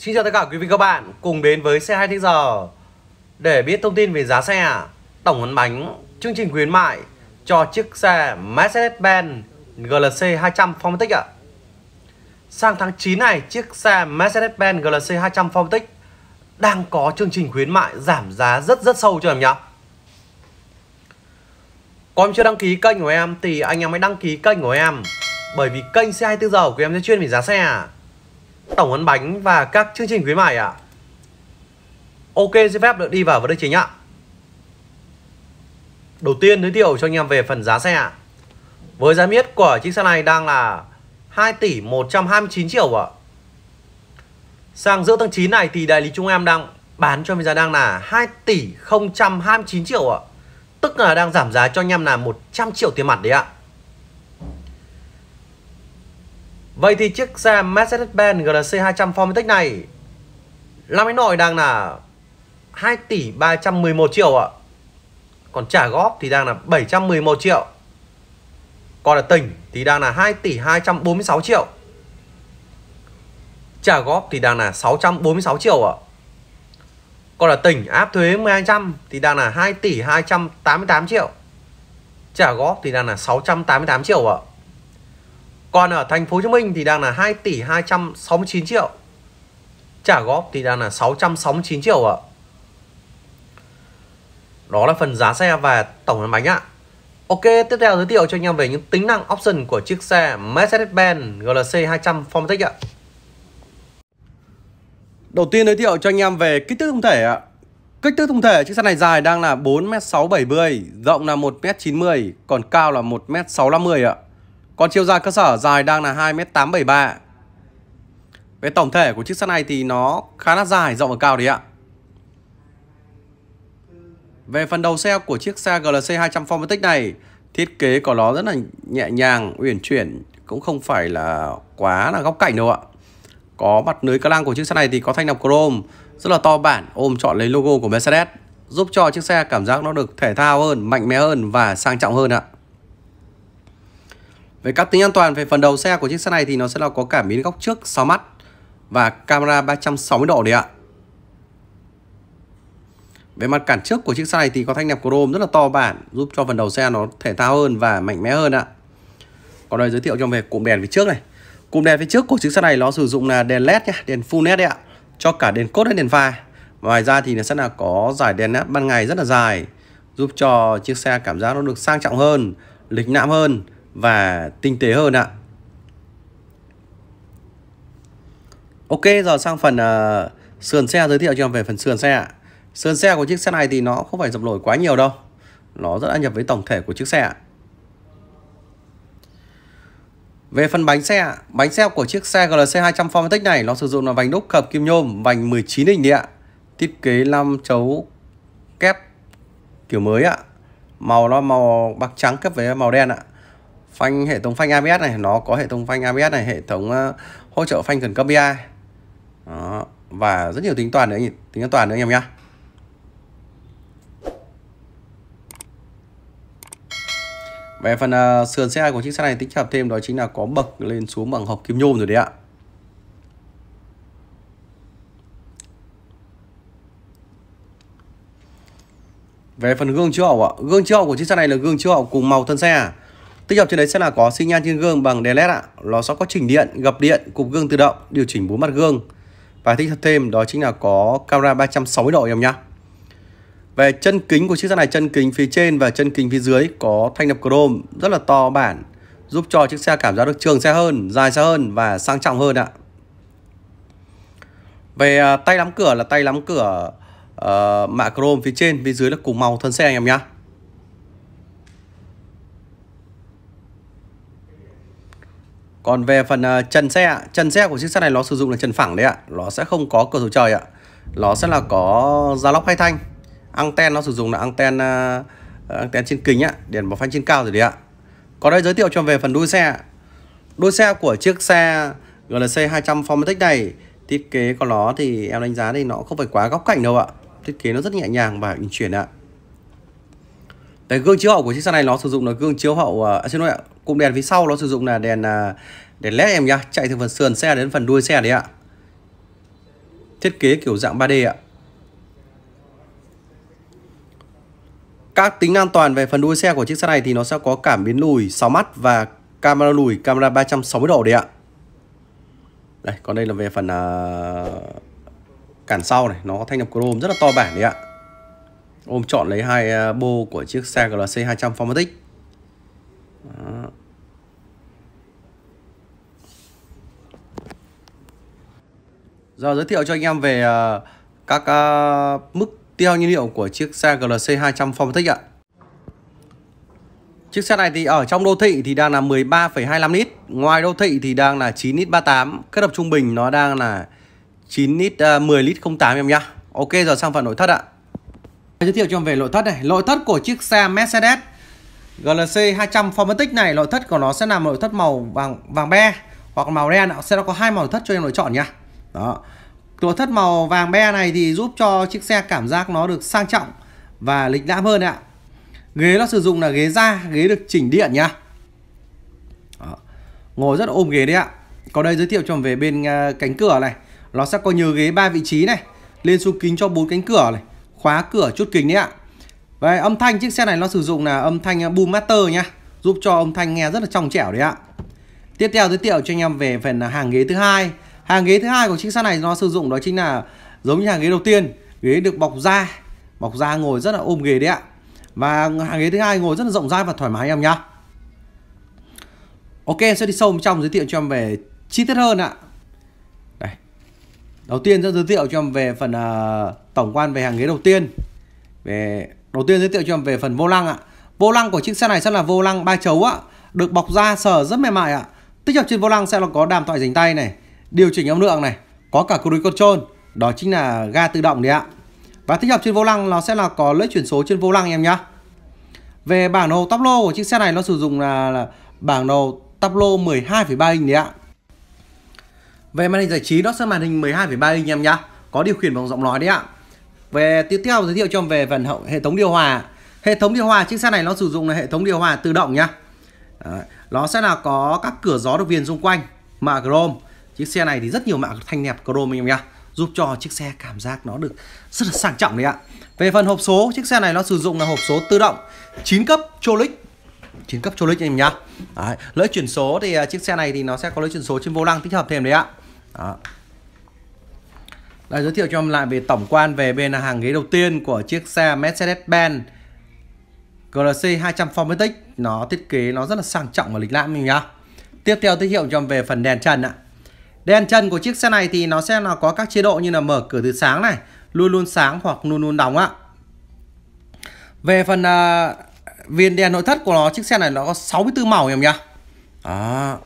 Xin chào tất cả quý vị các bạn cùng đến với xe 2 thích giờ Để biết thông tin về giá xe, tổng ấn bánh, chương trình khuyến mại cho chiếc xe Mercedes-Benz GLC 200 Formatic ạ Sang tháng 9 này chiếc xe Mercedes-Benz GLC 200 Formatic đang có chương trình khuyến mại giảm giá rất rất sâu cho em nhá Còn em chưa đăng ký kênh của em thì anh em hãy đăng ký kênh của em Bởi vì kênh xe 24 giờ của em sẽ chuyên về giá xe tổng ăn bánh và các chương trình khuyến mại ạ. À. Ok xin phép được đi vào vấn đề chính ạ. Đầu tiên giới thiệu cho anh em về phần giá xe ạ. Với giá miết của chiếc xe này đang là 2 tỷ 129 triệu ạ. Sang giữa tháng 9 này thì đại lý chúng em đang bán cho mình giá đang là 2 tỷ 029 triệu ạ. Tức là đang giảm giá cho anh em là 100 triệu tiền mặt đấy ạ. Vậy thì chiếc xe Mercedes-Benz GLC 200 Formentec này làm cái nội đang là 2 tỷ 311 triệu ạ. Còn trả góp thì đang là 711 triệu. Còn là tỉnh thì đang là 2 tỷ 246 triệu. Trả góp thì đang là 646 triệu ạ. Còn là tỉnh áp thuế 1200 thì đang là 2 tỷ 288 triệu. Trả góp thì đang là 688 triệu ạ. Còn ở thành phố Hồ Chí Minh thì đang là 2 tỷ 269 triệu. Trả góp thì đang là 669 triệu ạ. Đó là phần giá xe và tổng lăn bánh ạ. Ok, tiếp theo giới thiệu cho anh em về những tính năng option của chiếc xe Mercedes-Benz GLC 200 Formatic ạ. Đầu tiên giới thiệu cho anh em về kích thước tổng thể ạ. Kích thước tổng thể chiếc xe này dài đang là 4m670, rộng là 1m90, còn cao là 1m650 ạ. Còn chiều dài cơ sở dài đang là 2m873 Về tổng thể của chiếc xe này thì nó khá là dài, rộng và cao đấy ạ Về phần đầu xe của chiếc xe GLC 200 Formatic này Thiết kế của nó rất là nhẹ nhàng, uyển chuyển Cũng không phải là quá là góc cạnh đâu ạ Có mặt lưới ca lăng của chiếc xe này thì có thanh lọc chrome Rất là to bản, ôm trọn lấy logo của Mercedes Giúp cho chiếc xe cảm giác nó được thể thao hơn, mạnh mẽ hơn và sang trọng hơn ạ về các tính an toàn về phần đầu xe của chiếc xe này thì nó sẽ là có cả biến góc trước 6 mắt và camera 360 độ đấy ạ. Về mặt cản trước của chiếc xe này thì có thanh nẹp chrome rất là to bản giúp cho phần đầu xe nó thể thao hơn và mạnh mẽ hơn ạ. Còn đây giới thiệu cho về cụm đèn phía trước này. Cụm đèn phía trước của chiếc xe này nó sử dụng là đèn led nhá, đèn full led đấy ạ, cho cả đèn cốt lẫn đèn pha. Ngoài ra thì nó sẽ là có giải đèn led ban ngày rất là dài giúp cho chiếc xe cảm giác nó được sang trọng hơn, lịch lãm hơn và tinh tế hơn ạ. Ok, giờ sang phần uh, sườn xe giới thiệu cho em về phần sườn xe ạ. Sườn xe của chiếc xe này thì nó không phải dập nổi quá nhiều đâu. Nó rất ăn nhập với tổng thể của chiếc xe ạ. Về phần bánh xe, bánh xe của chiếc xe GLC 200 formatic này nó sử dụng là vành đúc hợp kim nhôm, vành 19 inch đi ạ. Thiết kế 5 chấu kép kiểu mới ạ. Màu nó màu bạc trắng kép với màu đen ạ phanh hệ thống phanh ABS này nó có hệ thống phanh ABS này hệ thống uh, hỗ trợ phanh cần cấp BI đó. và rất nhiều tính toàn nữa tính an toàn nữa anh em nhé Về phần uh, sườn xe của chiếc xe này tích hợp thêm đó chính là có bậc lên xuống bằng hộp kim nhôm rồi đấy ạ. Về phần gương chiếu hậu ạ, gương chiếu hậu của chiếc xe này là gương chiếu hậu cùng màu thân xe. À? Tích hợp trên đấy sẽ là có xi nhan trên gương bằng đèn led ạ. Nó sẽ có chỉnh điện, gập điện, cụp gương tự động, điều chỉnh bốn mặt gương. Và tích hợp thêm đó chính là có camera 360 độ em nhá. Về chân kính của chiếc xe này, chân kính phía trên và chân kính phía dưới có thanh đập chrome rất là to bản, giúp cho chiếc xe cảm giác được trường xe hơn, dài xe hơn và sang trọng hơn ạ. Về à, tay nắm cửa là tay nắm cửa uh, mạ chrome phía trên, phía dưới là cùng màu thân xe anh em nhá. Còn về phần uh, trần xe chân xe của chiếc xe này nó sử dụng là chân phẳng đấy ạ, nó sẽ không có cửa sổ trời ạ. Nó sẽ là có gia lóc hay thanh. Anten nó sử dụng là anten uh, anten trên kính ạ, đèn báo phanh trên cao rồi đấy ạ. Còn đây giới thiệu cho về phần đuôi xe. Đuôi xe của chiếc xe GLC 200 Formatic này thiết kế của nó thì em đánh giá thì nó không phải quá góc cạnh đâu ạ. Thiết kế nó rất nhẹ nhàng và uyển chuyển ạ. Đấy, gương chiếu hậu của chiếc xe này nó sử dụng là gương chiếu hậu à, à, xin lỗi ạ cụm đèn phía sau nó sử dụng là đèn à, đèn led em nhá chạy từ phần sườn xe đến phần đuôi xe đấy ạ thiết kế kiểu dạng 3D ạ các tính an toàn về phần đuôi xe của chiếc xe này thì nó sẽ có cảm biến lùi 6 mắt và camera lùi camera 360 độ đấy ạ đây còn đây là về phần uh, cản sau này nó có thanh nhập chrome rất là to bản đấy ạ ôm chọn lấy hai à, bô của chiếc xe GLC 200 Formatic Đó. Giờ giới thiệu cho anh em về à, các à, mức tiêu nhiên liệu của chiếc xe GLC 200 Formatic ạ Chiếc xe này thì ở trong đô thị thì đang là 13,25 lít Ngoài đô thị thì đang là 9 lít 38 Kết hợp trung bình nó đang là 9 lít uh, 10 lít 08 em nhá Ok giờ sang phần nội thất ạ Giới thiệu cho em về nội thất này. Nội thất của chiếc xe Mercedes GLC 200 Formatic này, nội thất của nó sẽ là nội thất màu vàng vàng be hoặc màu đen. Sẽ có hai màu thất cho em lựa chọn nhá. Đó. Nội thất màu vàng be này thì giúp cho chiếc xe cảm giác nó được sang trọng và lịch lãm hơn ạ. Ghế nó sử dụng là ghế da, ghế được chỉnh điện nhá. Đó. Ngồi rất ôm ghế đấy ạ. Còn đây giới thiệu cho em về bên à, cánh cửa này. Nó sẽ có nhiều ghế ba vị trí này, lên xuống kính cho bốn cánh cửa này khóa cửa chốt kính đấy ạ Vậy âm thanh chiếc xe này nó sử dụng là âm thanh uh, boom master nhá Giúp cho âm thanh nghe rất là trong trẻo đấy ạ Tiếp theo giới thiệu cho anh em về phần uh, hàng ghế thứ hai. Hàng ghế thứ hai của chiếc xe này nó sử dụng đó chính là giống như hàng ghế đầu tiên, ghế được bọc da, bọc da ngồi rất là ôm ghế đấy ạ. Và hàng ghế thứ hai ngồi rất là rộng rãi và thoải mái em nhá. Ok, sẽ đi sâu bên trong giới thiệu cho em về chi tiết hơn ạ. Đầu tiên sẽ giới thiệu cho em về phần uh, tổng quan về hàng ghế đầu tiên. Về đầu tiên giới thiệu cho em về phần vô lăng ạ. Vô lăng của chiếc xe này sẽ là vô lăng ba chấu ạ, được bọc da sờ rất mềm mại ạ. Tích hợp trên vô lăng sẽ là có đàm thoại dành tay này, điều chỉnh âm lượng này, có cả cruise control, đó chính là ga tự động đấy ạ. Và tích hợp trên vô lăng nó sẽ là có lưỡi chuyển số trên vô lăng em nhá. Về bảng đầu tắp lô của chiếc xe này nó sử dụng là, là bảng đầu tắp lô 12,3 inch đấy ạ. Về màn hình giải trí nó sẽ màn hình 12,3 inch em nhá. Có điều khiển bằng giọng nói đấy ạ. Về tiếp theo giới thiệu cho em về phần hậu hệ thống điều hòa. Hệ thống điều hòa chiếc xe này nó sử dụng là hệ thống điều hòa tự động nhá. Nó sẽ là có các cửa gió độc viền xung quanh, mạ chrome. Chiếc xe này thì rất nhiều mạ thanh nẹp chrome anh em nhá giúp cho chiếc xe cảm giác nó được rất là sang trọng đấy ạ. Về phần hộp số, chiếc xe này nó sử dụng là hộp số tự động 9 cấp Trolic. 9 cấp Trolic anh em nhá. Đấy, lưỡi chuyển số thì à, chiếc xe này thì nó sẽ có lưỡi chuyển số trên vô lăng tích hợp thêm đấy ạ. Đó. Đây giới thiệu cho em lại về tổng quan về bên hàng ghế đầu tiên của chiếc xe Mercedes-Benz GLC 200 Formatic nó thiết kế nó rất là sang trọng và lịch lãm mình nhá. Tiếp theo giới thiệu cho em về phần đèn trần ạ. Đèn trần của chiếc xe này thì nó sẽ là có các chế độ như là mở cửa từ sáng này, luôn luôn sáng hoặc luôn luôn đóng ạ. Về phần uh, à, viên đèn nội thất của nó chiếc xe này nó có 64 màu em nhá. Đó.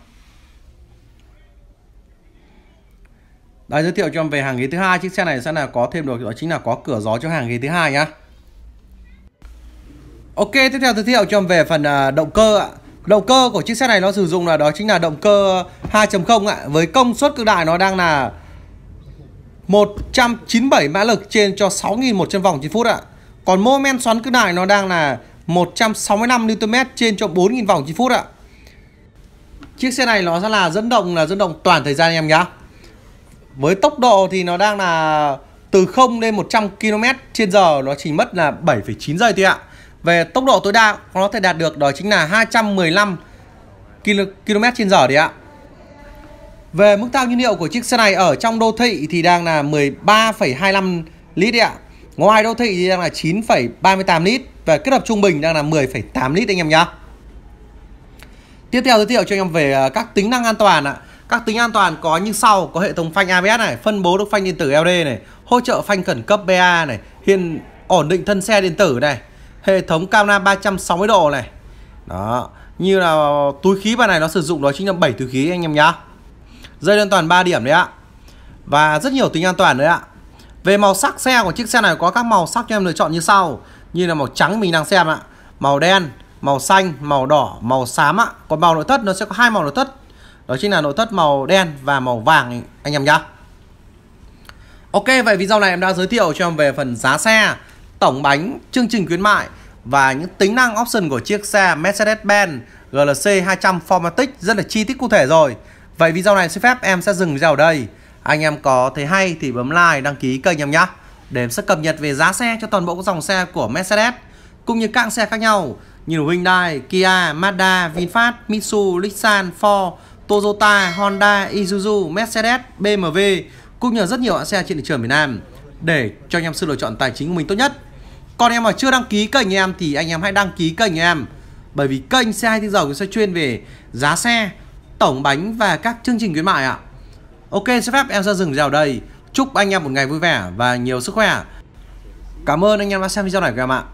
Đây giới thiệu cho em về hàng ghế thứ hai chiếc xe này sẽ là có thêm được đó chính là có cửa gió cho hàng ghế thứ hai nhá. Ok, tiếp theo giới thiệu cho em về phần à, động cơ ạ. Động cơ của chiếc xe này nó sử dụng là đó chính là động cơ 2.0 ạ với công suất cực đại nó đang là 197 mã lực trên cho 6.100 vòng trên phút ạ. Còn mô men xoắn cực đại nó đang là 165 Nm trên cho 4.000 vòng trên phút ạ. Chiếc xe này nó sẽ là dẫn động là dẫn động toàn thời gian em nhá. Với tốc độ thì nó đang là từ 0 đến 100 km trên giờ nó chỉ mất là 7,9 giây thôi ạ. Về tốc độ tối đa nó thể đạt được đó chính là 215 km trên giờ đấy ạ. Về mức tăng nhiên liệu của chiếc xe này ở trong đô thị thì đang là 13,25 lít đấy ạ. Ngoài đô thị thì đang là 9,38 lít và kết hợp trung bình đang là 10,8 lít anh em nhá. Tiếp theo giới thiệu cho anh em về à, các tính năng an toàn ạ. Các tính an toàn có như sau, có hệ thống phanh ABS này, phân bố được phanh điện tử LD này, hỗ trợ phanh khẩn cấp BA này, hiện ổn định thân xe điện tử này, hệ thống camera 360 độ này. Đó, như là túi khí bàn này nó sử dụng đó chính là 7 túi khí anh em nhá. Dây an toàn 3 điểm đấy ạ. Và rất nhiều tính an toàn đấy ạ. Về màu sắc xe của chiếc xe này có các màu sắc cho em lựa chọn như sau, như là màu trắng mình đang xem ạ, màu đen, màu xanh, màu đỏ, màu xám ạ. Còn màu nội thất nó sẽ có hai màu nội thất đó chính là nội thất màu đen và màu vàng anh em nhá Ok vậy video này em đã giới thiệu cho em về phần giá xe tổng bánh chương trình khuyến mại và những tính năng option của chiếc xe Mercedes-Benz GLC 200 Formatic rất là chi tiết cụ thể rồi Vậy video này xin phép em sẽ dừng video ở đây anh em có thấy hay thì bấm like đăng ký kênh em nhá để em sẽ cập nhật về giá xe cho toàn bộ các dòng xe của Mercedes cũng như các xe khác nhau như Hyundai, Kia, Mazda, VinFast, Mitsubishi, Nissan, Ford Toyota, Honda, Isuzu, Mercedes, BMW cũng như rất nhiều hãng xe trên thị trường Việt Nam để cho anh em sự lựa chọn tài chính của mình tốt nhất. Còn em mà chưa đăng ký kênh anh em thì anh em hãy đăng ký kênh em bởi vì kênh xe 24 giờ cũng sẽ chuyên về giá xe, tổng bánh và các chương trình khuyến mại ạ. Ok, xin phép em sẽ dừng video đây. Chúc anh em một ngày vui vẻ và nhiều sức khỏe. Cảm ơn anh em đã xem video này của em ạ.